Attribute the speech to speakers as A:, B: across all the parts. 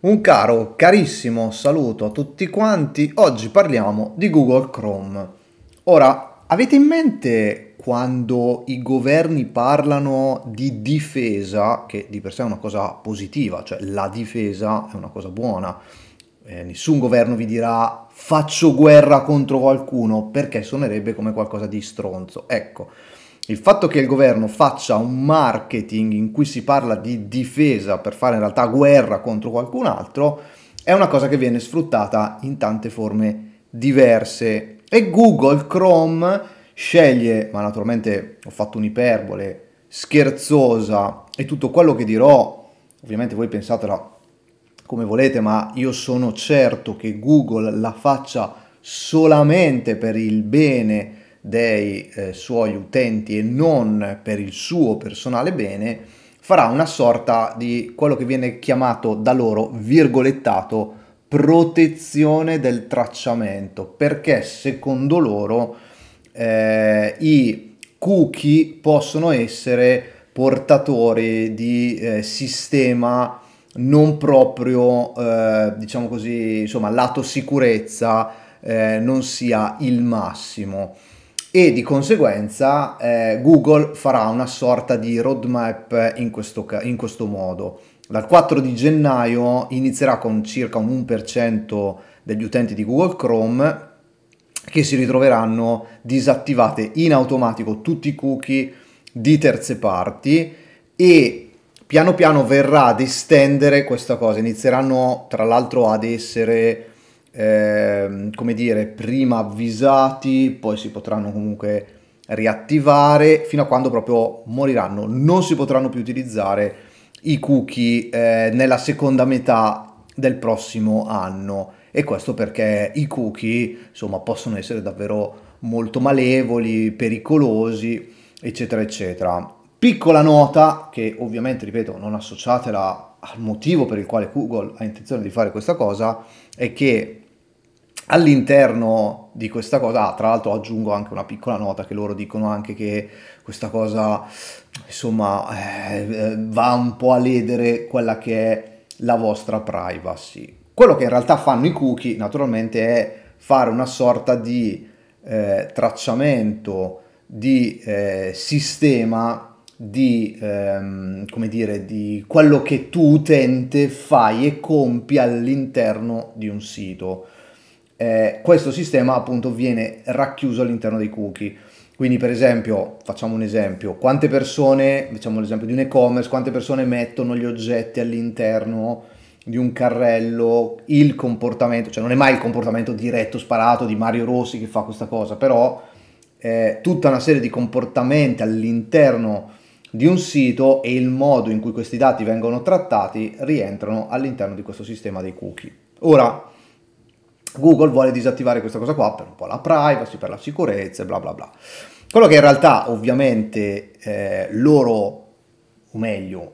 A: Un caro, carissimo saluto a tutti quanti. Oggi parliamo di Google Chrome. Ora, avete in mente quando i governi parlano di difesa, che di per sé è una cosa positiva, cioè la difesa è una cosa buona. Eh, nessun governo vi dirà faccio guerra contro qualcuno perché suonerebbe come qualcosa di stronzo. Ecco. Il fatto che il governo faccia un marketing in cui si parla di difesa per fare in realtà guerra contro qualcun altro è una cosa che viene sfruttata in tante forme diverse e Google Chrome sceglie, ma naturalmente ho fatto un'iperbole scherzosa e tutto quello che dirò, ovviamente voi pensatela come volete, ma io sono certo che Google la faccia solamente per il bene dei eh, suoi utenti e non per il suo personale bene, farà una sorta di quello che viene chiamato da loro, virgolettato, protezione del tracciamento, perché secondo loro eh, i cookie possono essere portatori di eh, sistema non proprio, eh, diciamo così, insomma, lato sicurezza eh, non sia il massimo e di conseguenza eh, Google farà una sorta di roadmap in questo, in questo modo. Dal 4 di gennaio inizierà con circa un 1% degli utenti di Google Chrome che si ritroveranno disattivate in automatico tutti i cookie di terze parti e piano piano verrà ad estendere questa cosa, inizieranno tra l'altro ad essere eh, come dire, prima avvisati, poi si potranno comunque riattivare fino a quando proprio moriranno. Non si potranno più utilizzare i cookie eh, nella seconda metà del prossimo anno e questo perché i cookie insomma possono essere davvero molto malevoli, pericolosi, eccetera, eccetera. Piccola nota che ovviamente, ripeto, non associatela al motivo per il quale Google ha intenzione di fare questa cosa, è che all'interno di questa cosa, ah, tra l'altro aggiungo anche una piccola nota che loro dicono anche che questa cosa insomma eh, va un po' a ledere quella che è la vostra privacy. Quello che in realtà fanno i cookie naturalmente è fare una sorta di eh, tracciamento di eh, sistema di, ehm, come dire, di quello che tu utente fai e compi all'interno di un sito eh, questo sistema appunto viene racchiuso all'interno dei cookie. Quindi per esempio, facciamo un esempio, quante persone, facciamo l'esempio di un e-commerce, quante persone mettono gli oggetti all'interno di un carrello, il comportamento, cioè non è mai il comportamento diretto, sparato di Mario Rossi che fa questa cosa, però eh, tutta una serie di comportamenti all'interno di un sito e il modo in cui questi dati vengono trattati rientrano all'interno di questo sistema dei cookie. Ora, Google vuole disattivare questa cosa qua per un po' la privacy, per la sicurezza e bla bla bla. Quello che in realtà ovviamente eh, loro, o meglio,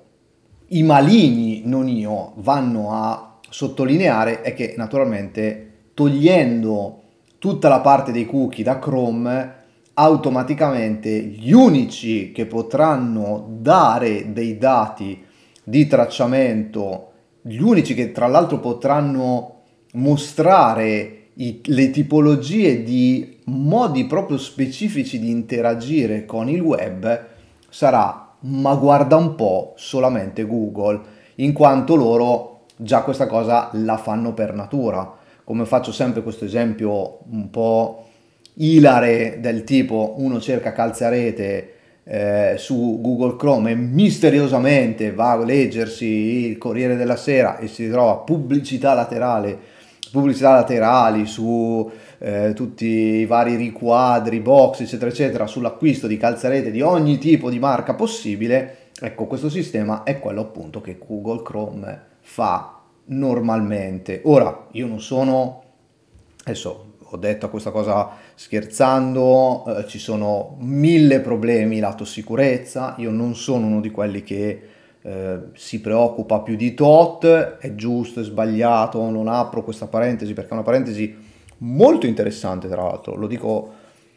A: i maligni, non io, vanno a sottolineare è che naturalmente togliendo tutta la parte dei cookie da Chrome, automaticamente gli unici che potranno dare dei dati di tracciamento, gli unici che tra l'altro potranno mostrare i, le tipologie di modi proprio specifici di interagire con il web sarà, ma guarda un po', solamente Google, in quanto loro già questa cosa la fanno per natura. Come faccio sempre questo esempio un po' ilare del tipo uno cerca calze calzarete eh, su Google Chrome e misteriosamente va a leggersi il Corriere della Sera e si trova pubblicità laterale pubblicità laterali, su eh, tutti i vari riquadri, box, eccetera, eccetera, sull'acquisto di calzarete di ogni tipo di marca possibile, ecco questo sistema è quello appunto che Google Chrome fa normalmente. Ora, io non sono, adesso ho detto questa cosa scherzando, eh, ci sono mille problemi lato sicurezza, io non sono uno di quelli che eh, si preoccupa più di tot, è giusto, è sbagliato, non apro questa parentesi perché è una parentesi molto interessante tra l'altro, lo dico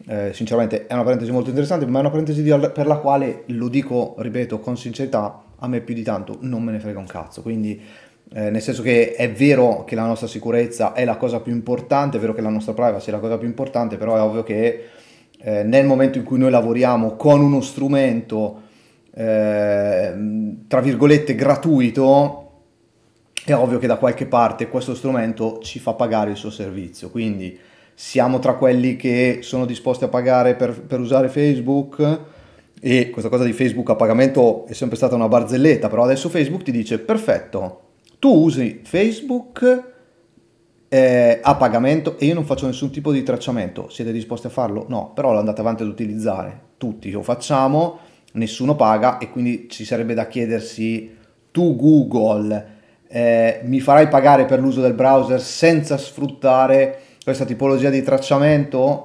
A: eh, sinceramente, è una parentesi molto interessante, ma è una parentesi di, per la quale, lo dico, ripeto, con sincerità, a me più di tanto non me ne frega un cazzo, quindi... Eh, nel senso che è vero che la nostra sicurezza è la cosa più importante, è vero che la nostra privacy è la cosa più importante, però è ovvio che eh, nel momento in cui noi lavoriamo con uno strumento Ehm, tra virgolette gratuito, è ovvio che da qualche parte questo strumento ci fa pagare il suo servizio. Quindi siamo tra quelli che sono disposti a pagare per, per usare Facebook e questa cosa di Facebook a pagamento è sempre stata una barzelletta, però adesso Facebook ti dice perfetto, tu usi Facebook eh, a pagamento e io non faccio nessun tipo di tracciamento. Siete disposti a farlo? No, però l'andate avanti ad utilizzare. Tutti lo facciamo nessuno paga e quindi ci sarebbe da chiedersi tu Google eh, mi farai pagare per l'uso del browser senza sfruttare questa tipologia di tracciamento?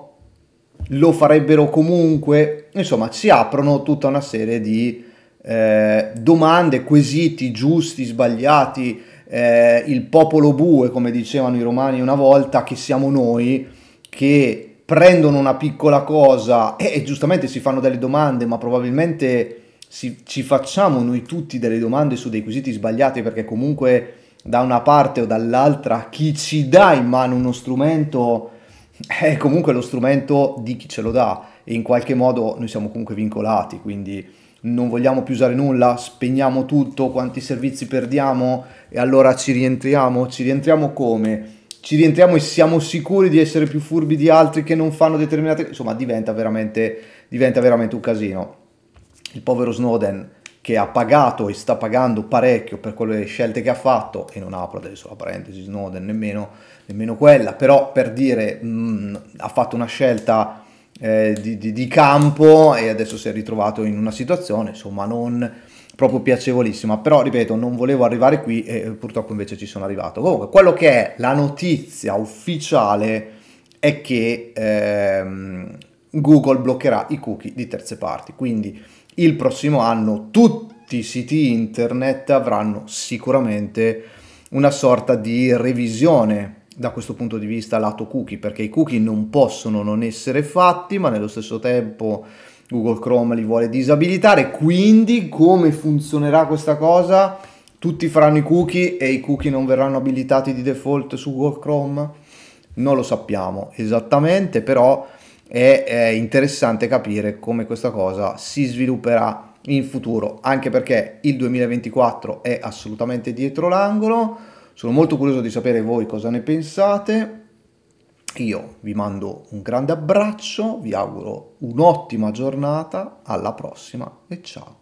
A: Lo farebbero comunque? Insomma, si aprono tutta una serie di eh, domande, quesiti giusti, sbagliati, eh, il popolo bue, come dicevano i romani una volta, che siamo noi, che prendono una piccola cosa e, e giustamente si fanno delle domande, ma probabilmente si, ci facciamo noi tutti delle domande su dei quesiti sbagliati perché comunque da una parte o dall'altra chi ci dà in mano uno strumento è comunque lo strumento di chi ce lo dà e in qualche modo noi siamo comunque vincolati, quindi non vogliamo più usare nulla, spegniamo tutto, quanti servizi perdiamo e allora ci rientriamo, ci rientriamo come? ci rientriamo e siamo sicuri di essere più furbi di altri che non fanno determinate cose, insomma diventa veramente, diventa veramente un casino. Il povero Snowden che ha pagato e sta pagando parecchio per quelle scelte che ha fatto, e non apro adesso la parentesi Snowden, nemmeno, nemmeno quella, però per dire mh, mm, ha fatto una scelta eh, di, di, di campo e adesso si è ritrovato in una situazione, insomma non proprio piacevolissima, però ripeto, non volevo arrivare qui e eh, purtroppo invece ci sono arrivato. Comunque, quello che è la notizia ufficiale è che ehm, Google bloccherà i cookie di terze parti, quindi il prossimo anno tutti i siti internet avranno sicuramente una sorta di revisione da questo punto di vista lato cookie, perché i cookie non possono non essere fatti, ma nello stesso tempo Google Chrome li vuole disabilitare, quindi come funzionerà questa cosa? Tutti faranno i cookie e i cookie non verranno abilitati di default su Google Chrome? Non lo sappiamo esattamente, però è, è interessante capire come questa cosa si svilupperà in futuro, anche perché il 2024 è assolutamente dietro l'angolo. Sono molto curioso di sapere voi cosa ne pensate. Io vi mando un grande abbraccio, vi auguro un'ottima giornata, alla prossima e ciao.